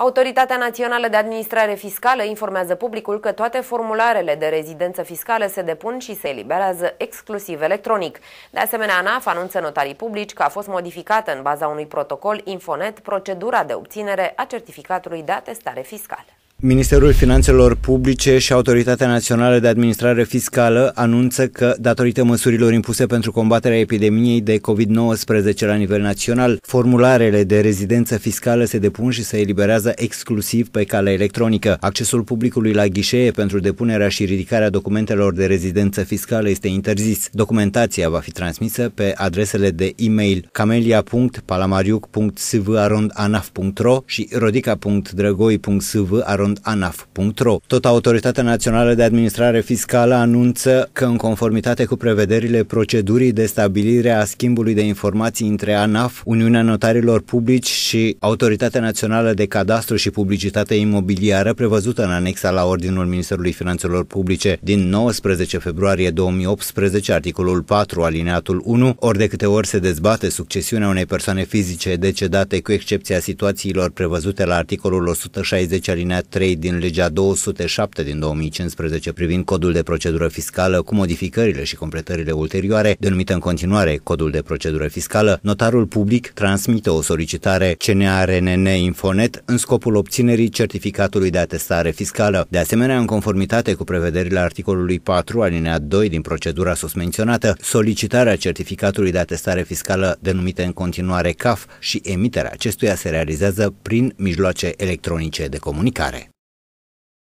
Autoritatea Națională de Administrare Fiscală informează publicul că toate formularele de rezidență fiscală se depun și se eliberează exclusiv electronic. De asemenea, ANAF anunță notarii publici că a fost modificată în baza unui protocol Infonet procedura de obținere a certificatului de atestare fiscală. Ministerul Finanțelor Publice și Autoritatea Națională de Administrare Fiscală anunță că, datorită măsurilor impuse pentru combaterea epidemiei de COVID-19 la nivel național, formularele de rezidență fiscală se depun și se eliberează exclusiv pe cale electronică. Accesul publicului la ghișee pentru depunerea și ridicarea documentelor de rezidență fiscală este interzis. Documentația va fi transmisă pe adresele de e-mail camelia.palamariuc.sv.anaf.ro și rodica.drăgoi.sv.anaf.ro anaf.ro. Tot Autoritatea Națională de Administrare Fiscală anunță că în conformitate cu prevederile procedurii de stabilire a schimbului de informații între ANAF, Uniunea Notarilor Publici și Autoritatea Națională de Cadastru și Publicitate Imobiliară prevăzută în anexa la Ordinul Ministerului Finanțelor Publice din 19 februarie 2018, articolul 4, alineatul 1, ori de câte ori se dezbate succesiunea unei persoane fizice decedate cu excepția situațiilor prevăzute la articolul 160 alineat 3 din legea 207 din 2015 privind codul de procedură fiscală cu modificările și completările ulterioare, denumită în continuare codul de procedură fiscală, notarul public transmite o solicitare CNRNN Infonet în scopul obținerii certificatului de atestare fiscală. De asemenea, în conformitate cu prevederile articolului 4 alinea 2 din procedura susmenționată, solicitarea certificatului de atestare fiscală denumită în continuare CAF și emiterea acestuia se realizează prin mijloace electronice de comunicare.